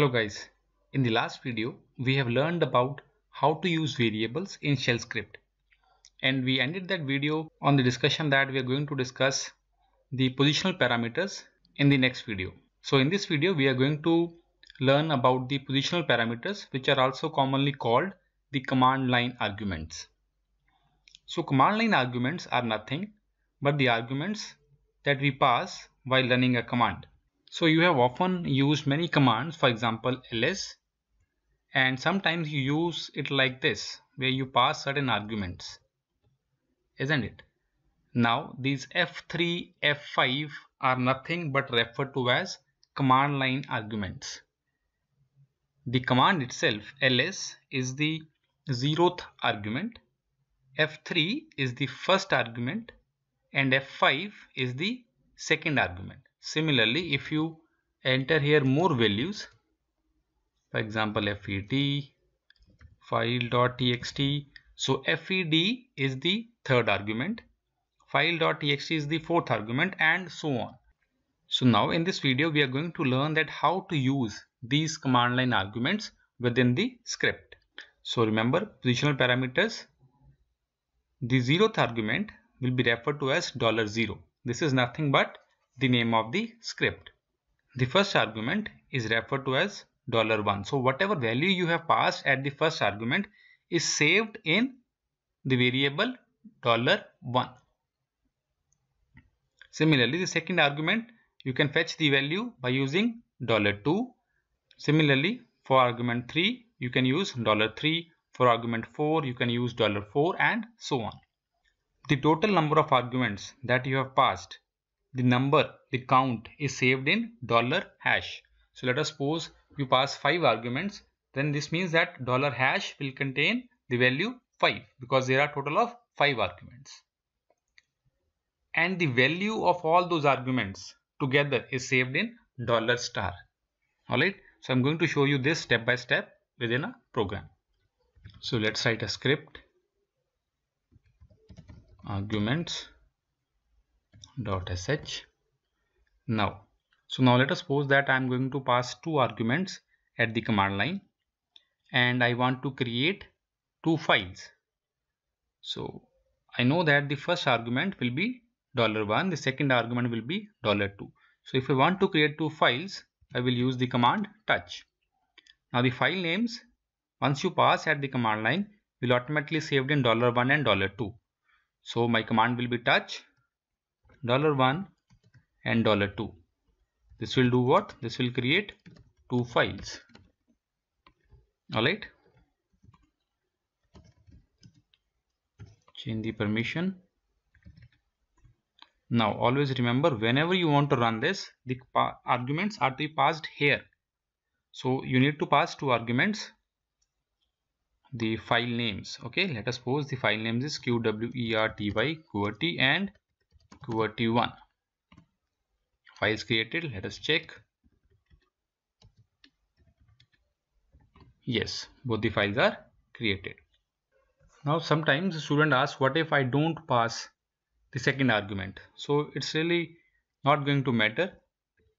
Hello guys, in the last video we have learned about how to use variables in shell script and we ended that video on the discussion that we are going to discuss the positional parameters in the next video. So in this video we are going to learn about the positional parameters which are also commonly called the command line arguments. So command line arguments are nothing but the arguments that we pass while running a command. So you have often used many commands, for example, ls, and sometimes you use it like this, where you pass certain arguments, isn't it? Now these F3, F5 are nothing but referred to as command line arguments. The command itself, ls, is the zeroth argument, F3 is the first argument, and F5 is the second argument. Similarly, if you enter here more values, for example, FED, file.txt. So FED is the third argument, file.txt is the fourth argument and so on. So now in this video, we are going to learn that how to use these command line arguments within the script. So remember positional parameters, the zeroth argument will be referred to as dollar 0 This is nothing but the name of the script. The first argument is referred to as $1. So whatever value you have passed at the first argument is saved in the variable $1. Similarly, the second argument, you can fetch the value by using $2. Similarly, for argument 3, you can use $3. For argument 4, you can use $4 and so on. The total number of arguments that you have passed the number, the count is saved in dollar hash. So let us suppose you pass 5 arguments then this means that dollar hash will contain the value 5 because there are total of 5 arguments. And the value of all those arguments together is saved in dollar star. Alright, so I'm going to show you this step by step within a program. So let's write a script arguments dot sh now so now let us suppose that I'm going to pass two arguments at the command line and I want to create two files so I know that the first argument will be dollar one the second argument will be dollar two so if I want to create two files I will use the command touch now the file names once you pass at the command line will automatically saved in dollar one and dollar two so my command will be touch Dollar $1 and dollar 2 This will do what? This will create two files. Alright. Change the permission. Now always remember whenever you want to run this, the arguments are to be passed here. So you need to pass two arguments the file names okay let us suppose the file names is qwerty qwerty and qwerty1 file is created let us check yes both the files are created now sometimes the student asks what if I don't pass the second argument so it's really not going to matter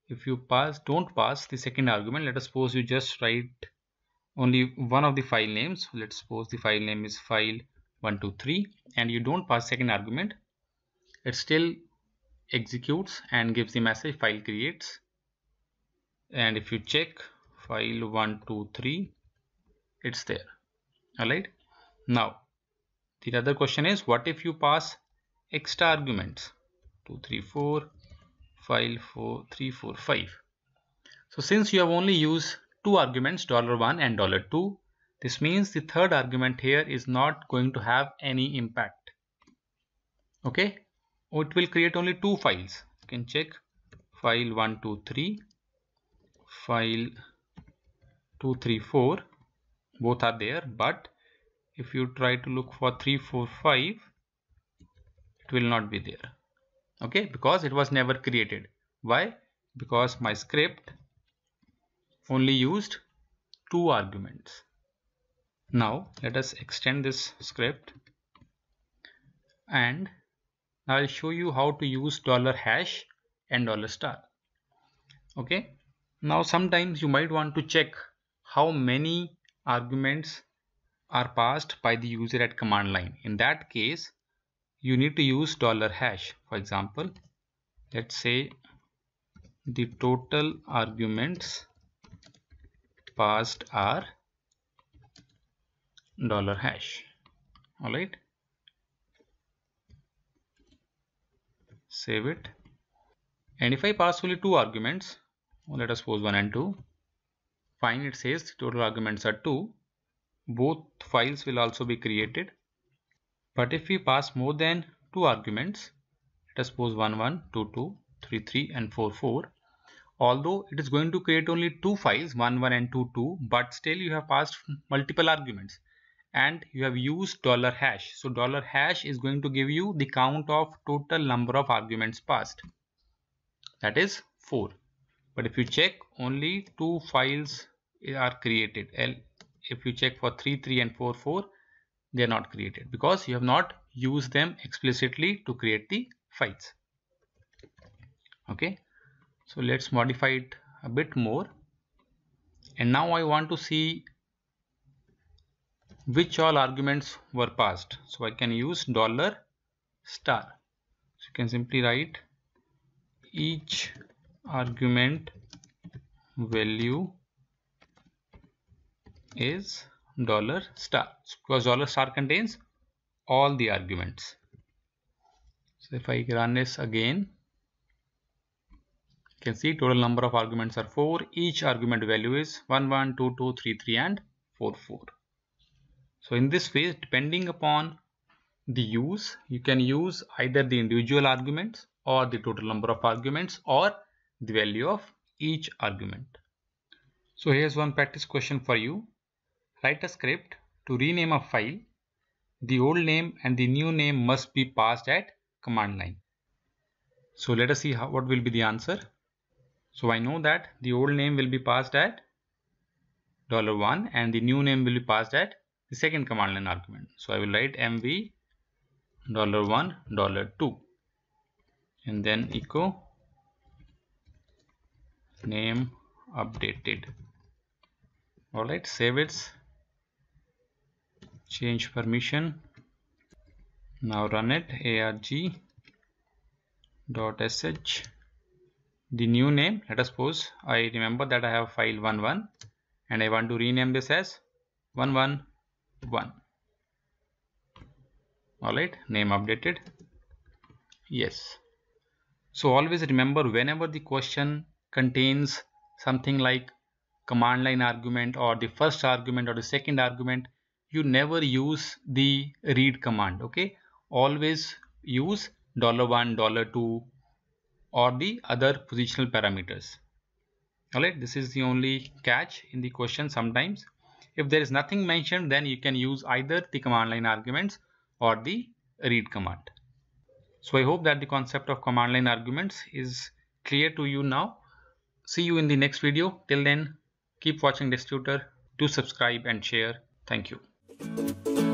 if you pass don't pass the second argument let us suppose you just write only one of the file names let's suppose the file name is file 123 and you don't pass second argument it still executes and gives the message file creates and if you check file 123 it's there alright now the other question is what if you pass extra arguments Two three four 3 4 file 4 3 4 5 so since you have only used two arguments dollar one and dollar two this means the third argument here is not going to have any impact okay Oh, it will create only two files you can check file 123 file 234 both are there but if you try to look for 345 it will not be there okay because it was never created why because my script only used two arguments now let us extend this script and I'll show you how to use dollar hash and dollar star okay now sometimes you might want to check how many arguments are passed by the user at command line in that case you need to use dollar hash for example let's say the total arguments passed are dollar hash all right save it and if I pass only two arguments let us suppose 1 and 2 fine it says total arguments are 2 both files will also be created but if we pass more than two arguments let us suppose 1 1 2 2 3 3 and 4 4 although it is going to create only two files 1 1 and 2 2 but still you have passed multiple arguments and you have used dollar hash so dollar hash is going to give you the count of total number of arguments passed that is 4 but if you check only two files are created if you check for 3 3 and 4 4 they are not created because you have not used them explicitly to create the files okay so let's modify it a bit more and now I want to see which all arguments were passed so I can use dollar star so you can simply write each argument value is dollar star because dollar star contains all the arguments so if I run this again you can see total number of arguments are 4 each argument value is 1 1 2 2 3 3 and 4 4 so in this way, depending upon the use, you can use either the individual arguments or the total number of arguments or the value of each argument. So here's one practice question for you. Write a script to rename a file. The old name and the new name must be passed at command line. So let us see how, what will be the answer. So I know that the old name will be passed at $1 and the new name will be passed at the second command line argument. So I will write mv dollar one dollar two and then echo name updated all right save it change permission now run it arg dot sh the new name let us suppose i remember that i have file 11 and i want to rename this as 11 1 all right name updated yes so always remember whenever the question contains something like command line argument or the first argument or the second argument you never use the read command okay always use dollar one dollar two or the other positional parameters all right this is the only catch in the question sometimes if there is nothing mentioned, then you can use either the command line arguments or the read command. So I hope that the concept of command line arguments is clear to you now. See you in the next video. Till then, keep watching this tutor. Do subscribe and share. Thank you.